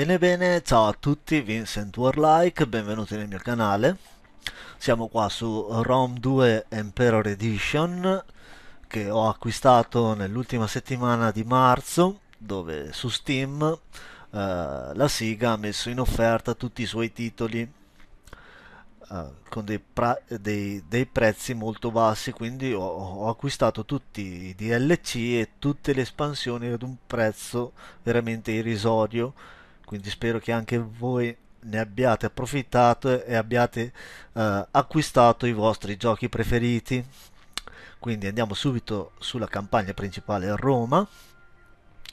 Bene bene, ciao a tutti, Vincent Warlike, benvenuti nel mio canale. Siamo qua su ROM 2 Emperor Edition che ho acquistato nell'ultima settimana di marzo dove su Steam eh, la Siga ha messo in offerta tutti i suoi titoli eh, con dei, dei, dei, prezzi molto bassi quindi ho, ho acquistato tutti i DLC e tutte le espansioni ad un prezzo veramente irrisorio quindi spero che anche voi ne abbiate approfittato e abbiate eh, acquistato i vostri giochi preferiti quindi andiamo subito sulla campagna principale a Roma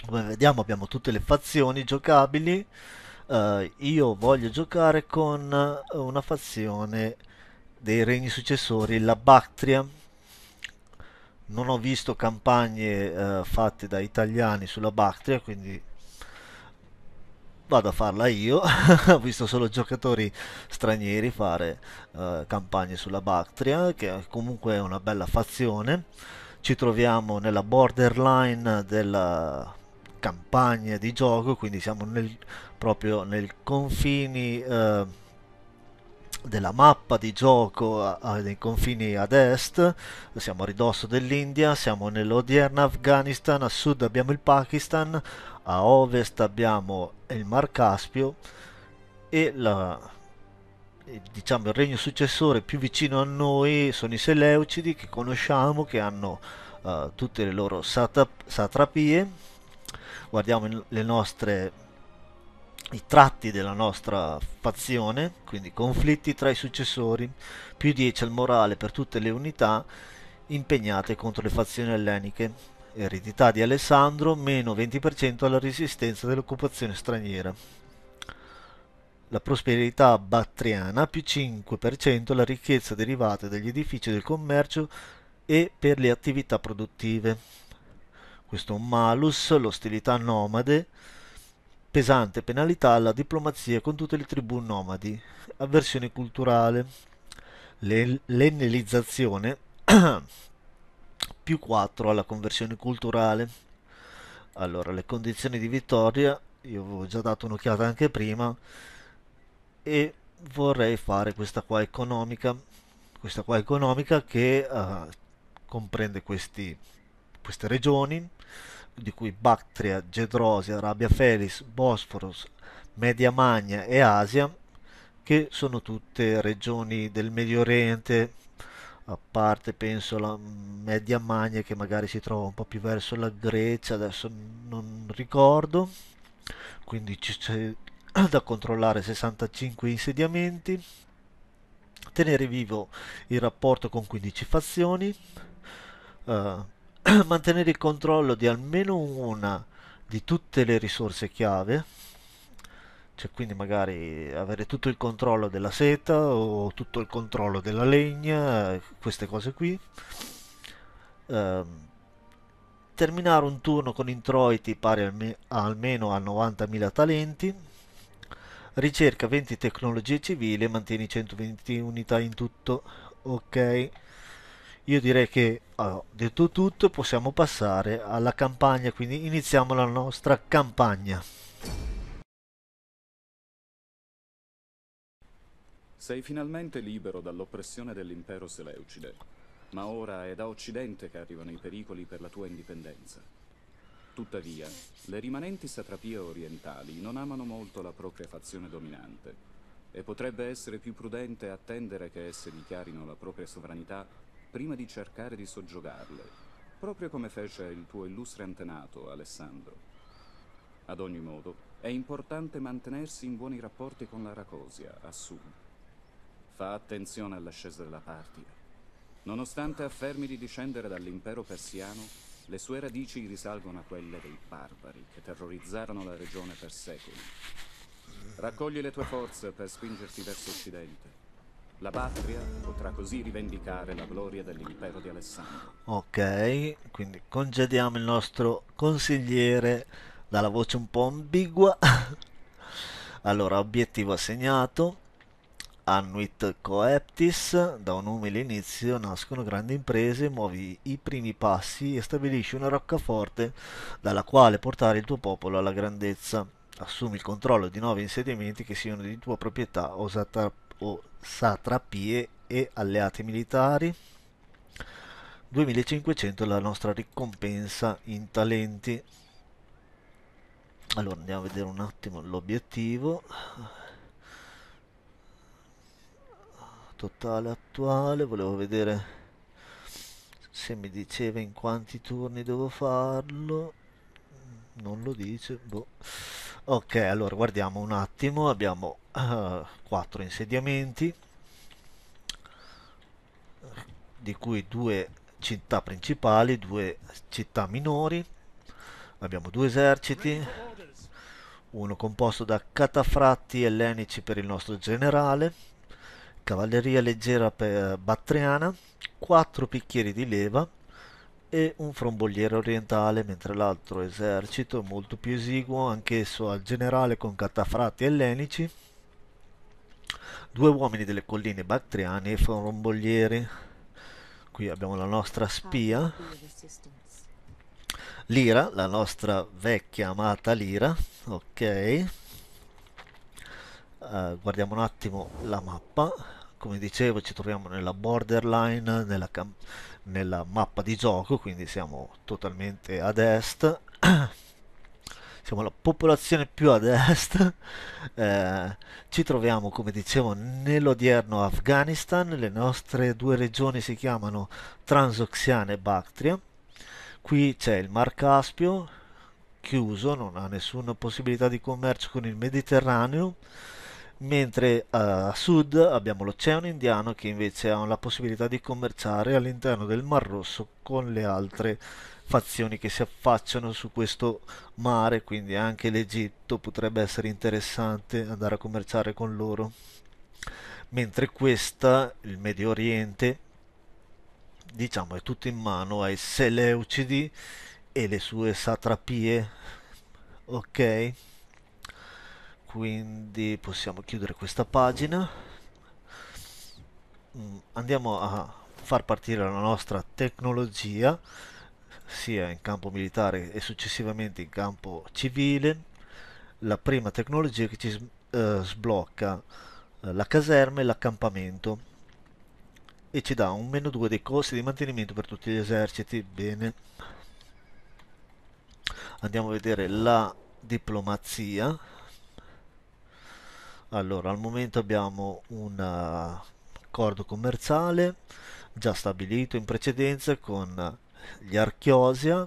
come vediamo abbiamo tutte le fazioni giocabili eh, io voglio giocare con una fazione dei regni successori la Bactria non ho visto campagne eh, fatte da italiani sulla Bactria quindi vado a farla io, ho visto solo giocatori stranieri fare eh, campagne sulla Bactria, che comunque è una bella fazione. Ci troviamo nella borderline della campagna di gioco, quindi siamo nel, proprio nei confini eh, della mappa di gioco a, nei confini ad est, siamo a ridosso dell'India, siamo nell'odierna Afghanistan, a sud abbiamo il Pakistan, a ovest abbiamo il Mar Caspio e la, diciamo, il regno successore più vicino a noi sono i Seleucidi che conosciamo, che hanno uh, tutte le loro satrap- satrapie. Guardiamo le nostre i tratti della nostra fazione, quindi conflitti tra i successori, più 10 al morale per tutte le unità impegnate contro le fazioni elleniche, eredità di Alessandro, meno 20% alla resistenza dell'occupazione straniera, la prosperità battriana, più 5% alla ricchezza derivata dagli edifici del commercio e per le attività produttive. Questo è un malus, l'ostilità nomade, pesante penalità alla diplomazia con tutte le tribù nomadi, avversione culturale, l'ennelizzazione, più 4 alla conversione culturale. Allora, le condizioni di vittoria, io avevo già dato un'occhiata anche prima, e vorrei fare questa qua economica, questa qua economica che uh, comprende questi, queste regioni, di cui Bactria, Gedrosia, Arabia Felis, Bosforos, Media Magna e Asia, che sono tutte regioni del Medio Oriente, a parte penso la Media Magna che magari si trova un po' più verso la Grecia, adesso non ricordo, quindi c'è da controllare 65 insediamenti, tenere vivo il rapporto con 15 fazioni, eh, mantenere il controllo di almeno una di tutte le risorse chiave cioè quindi magari avere tutto il controllo della seta o tutto il controllo della legna, queste cose qui. Eh, terminare un turno con introiti pari alme almeno a 90.000 talenti. Ricerca 20 tecnologie civili e mantieni 120 unità in tutto. Ok io direi che allora, ah, detto tutto possiamo passare alla campagna, quindi iniziamo la nostra campagna. Sei finalmente libero dall'oppressione dell'impero Seleucide, ma ora è da Occidente che arrivano i pericoli per la tua indipendenza. Tuttavia, le rimanenti satrapie orientali non amano molto la propria fazione dominante e potrebbe essere più prudente attendere che esse dichiarino la propria sovranità prima di cercare di soggiogarle, proprio come fece il tuo illustre antenato, Alessandro. Ad ogni modo, è importante mantenersi in buoni rapporti con la Racosia, a sud. Fa attenzione all'ascesa della Partia. Nonostante affermi di discendere dall'impero persiano, le sue radici risalgono a quelle dei barbari che terrorizzarono la regione per secoli. Raccogli le tue forze per spingerti verso occidente la patria potrà così rivendicare la gloria dell'impero di Alessandro. Ok, quindi congediamo il nostro consigliere dalla voce un po' ambigua. allora, obiettivo assegnato. Annuit coeptis, da un umile inizio nascono grandi imprese, muovi i primi passi e stabilisci una roccaforte dalla quale portare il tuo popolo alla grandezza. Assumi il controllo di nuovi insediamenti che siano di tua proprietà o usata o satrapie e alleati militari. 2500 è la nostra ricompensa in talenti. Allora andiamo a vedere un attimo l'obiettivo. Totale attuale, volevo vedere se mi diceva in quanti turni devo farlo. Non lo dice, boh ok allora guardiamo un attimo abbiamo uh, eh, 4 insediamenti di cui due città principali due città minori abbiamo due eserciti uno composto da catafratti ellenici per il nostro generale cavalleria leggera per eh, battriana quattro picchieri di leva e un frambogliere orientale, mentre l'altro esercito, molto più esiguo, anch'esso al generale con catafratti ellenici, due uomini delle colline bactriane e framboglieri. Qui abbiamo la nostra spia, Lira, la nostra vecchia amata Lira, ok. Uh, guardiamo un attimo la mappa come dicevo ci troviamo nella borderline nella, campagna nella mappa di gioco, quindi siamo totalmente ad est. siamo la popolazione più ad est. Eh, ci troviamo, come dicevo, nell'odierno Afghanistan. Le nostre due regioni si chiamano Transoxiana e Bactria. Qui c'è il Mar Caspio, chiuso, non ha nessuna possibilità di commercio con il Mediterraneo mentre eh, a sud abbiamo l'Oceano Indiano che invece ha la possibilità di commerciare all'interno del Mar Rosso con le altre fazioni che si affacciano su questo mare, quindi anche l'Egitto potrebbe essere interessante andare a commerciare con loro. Mentre questa, il Medio Oriente, diciamo è tutto in mano ai Seleucidi e le sue satrapie. Ok? quindi possiamo chiudere questa pagina mm, andiamo a far partire la nostra tecnologia sia in campo militare e successivamente in campo civile la prima tecnologia che ci eh, sblocca eh, la caserma e l'accampamento e ci dà un meno 2 dei costi di mantenimento per tutti gli eserciti bene andiamo a vedere la diplomazia allora, al momento abbiamo un eh, accordo commerciale già stabilito in precedenza con gli Archiosia,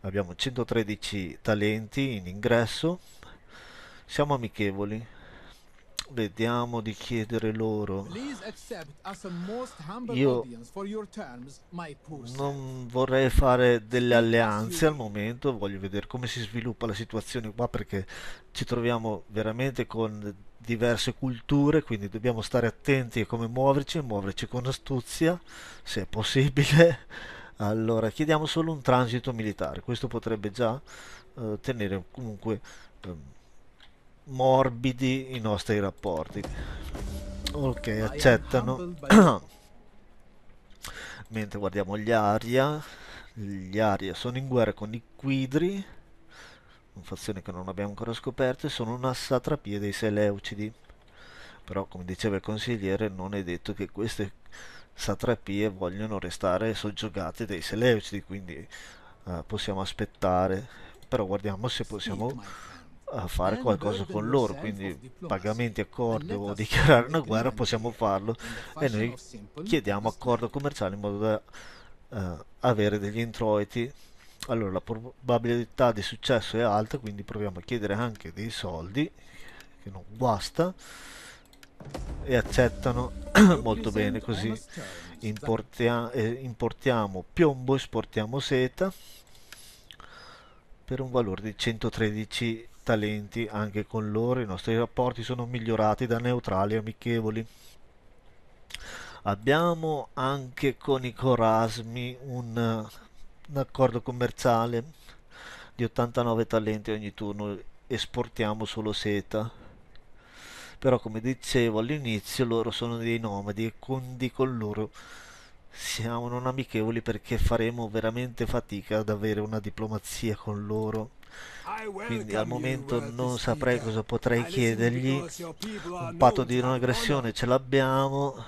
abbiamo 113 talenti in ingresso, siamo amichevoli, Vediamo di chiedere loro. Io non vorrei fare delle alleanze al momento, voglio vedere come si sviluppa la situazione qua perché ci troviamo veramente con diverse culture, quindi dobbiamo stare attenti a come muoverci e muoverci con astuzia, se è possibile. Allora, chiediamo solo un transito militare, questo potrebbe già eh, tenere comunque... Eh, morbidi i nostri rapporti. Ok, accettano. Mentre guardiamo gli Aria, gli Aria sono in guerra con i Quidri, una fazione che non abbiamo ancora scoperto, e sono una satrapia dei Seleucidi. Però, come diceva il consigliere, non è detto che queste satrapie vogliono restare soggiogate dai Seleucidi, quindi eh, possiamo aspettare. Però guardiamo se possiamo a fare qualcosa con loro, quindi pagamenti, accordi o dichiarare una guerra possiamo farlo e noi chiediamo accordo commerciale in modo da uh, avere degli introiti. Allora la probabilità di successo è alta, quindi proviamo a chiedere anche dei soldi, che non basta, e accettano molto bene così. Importia eh, importiamo piombo, esportiamo seta per un valore di 113 talenti, anche con loro i nostri rapporti sono migliorati da neutrali amichevoli. Abbiamo anche con i Corasmi un, un accordo commerciale di 89 talenti ogni turno, esportiamo solo seta. Però come dicevo all'inizio loro sono dei nomadi e quindi con loro siamo non amichevoli perché faremo veramente fatica ad avere una diplomazia con loro quindi al momento non saprei cosa potrei chiedergli un patto di non aggressione ce l'abbiamo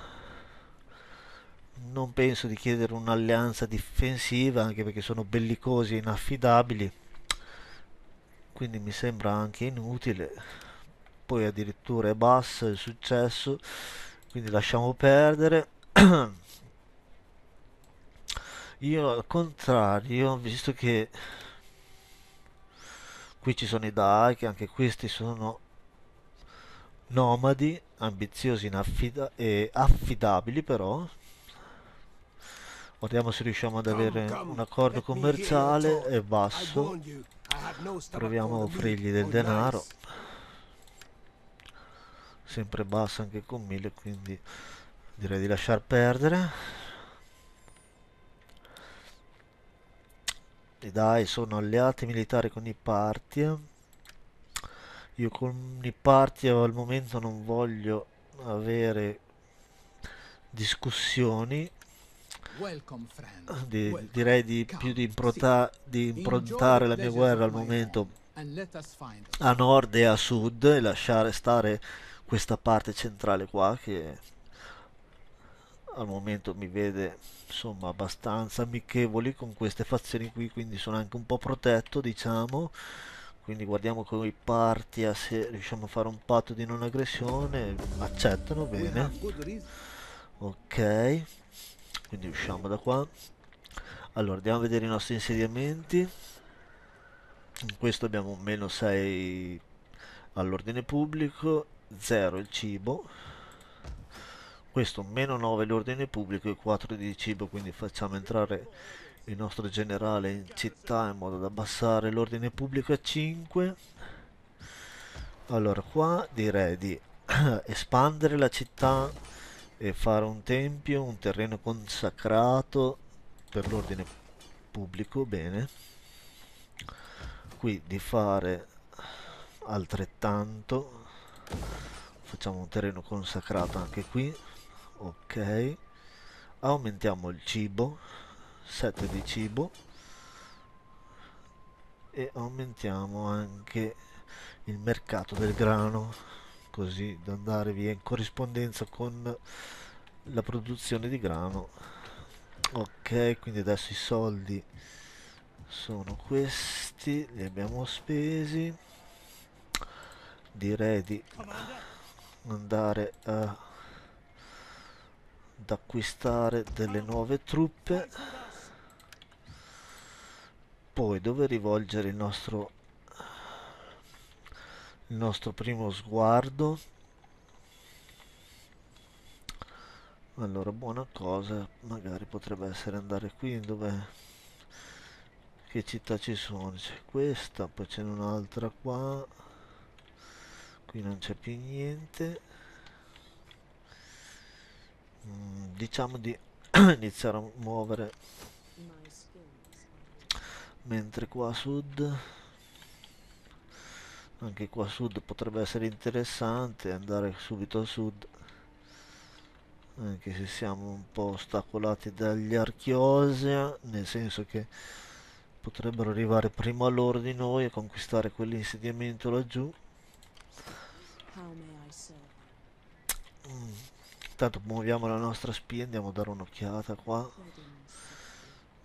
non penso di chiedere un'alleanza difensiva anche perché sono bellicosi e inaffidabili quindi mi sembra anche inutile poi addirittura è bassa il successo quindi lasciamo perdere io al contrario visto che Qui ci sono i Dai, che anche questi sono nomadi, ambiziosi affida e affidabili però. Guardiamo se riusciamo ad avere un accordo commerciale, è basso. Proviamo a offrirgli del denaro. Sempre basso anche con 1000, quindi direi di lasciar perdere. E Dai sono alleati militari con i Partia. Eh. Io con i Partia al momento non voglio avere discussioni. Di, direi di più di, improta, di improntare la mia guerra al momento a nord e a sud e lasciare stare questa parte centrale qua che al momento mi vede insomma abbastanza amichevoli con queste fazioni qui quindi sono anche un po' protetto diciamo quindi guardiamo con i party se riusciamo a fare un patto di non aggressione accettano bene ok quindi usciamo da qua allora andiamo a vedere i nostri insediamenti in questo abbiamo meno 6 all'ordine pubblico 0 il cibo questo meno 9 l'ordine pubblico e 4 di cibo quindi facciamo entrare il nostro generale in città in modo da abbassare l'ordine pubblico a 5 allora qua direi di espandere la città e fare un tempio un terreno consacrato per l'ordine pubblico bene qui di fare altrettanto facciamo un terreno consacrato anche qui ok aumentiamo il cibo 7 di cibo e aumentiamo anche il mercato del grano così da andare via in corrispondenza con la produzione di grano ok quindi adesso i soldi sono questi li abbiamo spesi direi di andare a da acquistare delle nuove truppe poi dove rivolgere il nostro il nostro primo sguardo allora buona cosa magari potrebbe essere andare qui dove che città ci sono c'è questa poi c'è un'altra qua qui non c'è più niente Mm, diciamo di iniziare a muovere mentre qua a sud anche qua a sud potrebbe essere interessante andare subito a sud anche se siamo un po' ostacolati dagli archiosia nel senso che potrebbero arrivare prima loro di noi e conquistare quell'insediamento laggiù Intanto muoviamo la nostra spia, andiamo a dare un'occhiata qua.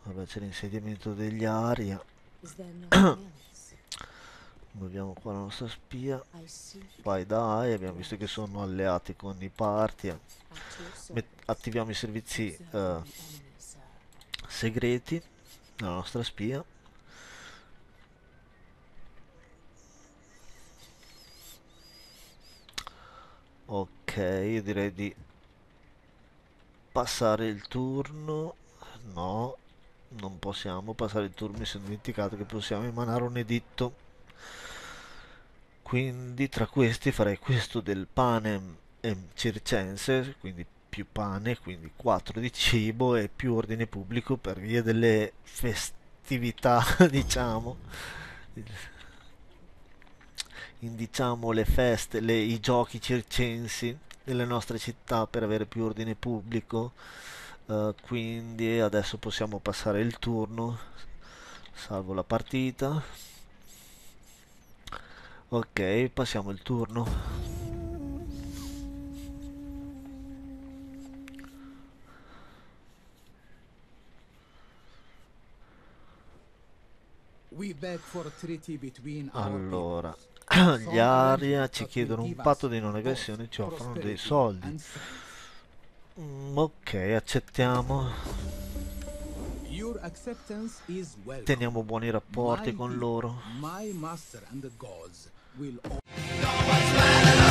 Vabbè c'è l'insediamento degli aria. muoviamo qua la nostra spia. Vai dai, abbiamo visto che sono alleati con i partian. attiviamo i servizi eh, segreti la nostra spia. Ok, io direi di passare il turno no non possiamo passare il turno mi sono dimenticato che possiamo emanare un editto quindi tra questi farei questo del pane circense quindi più pane quindi 4 di cibo e più ordine pubblico per via delle festività diciamo diciamo le feste le, i giochi circensi nelle nostre città per avere più ordine pubblico uh, quindi adesso possiamo passare il turno salvo la partita ok passiamo il turno allora gli aria ci chiedono un patto di non aggressione ci offrono dei soldi mm, ok accettiamo teniamo buoni rapporti con loro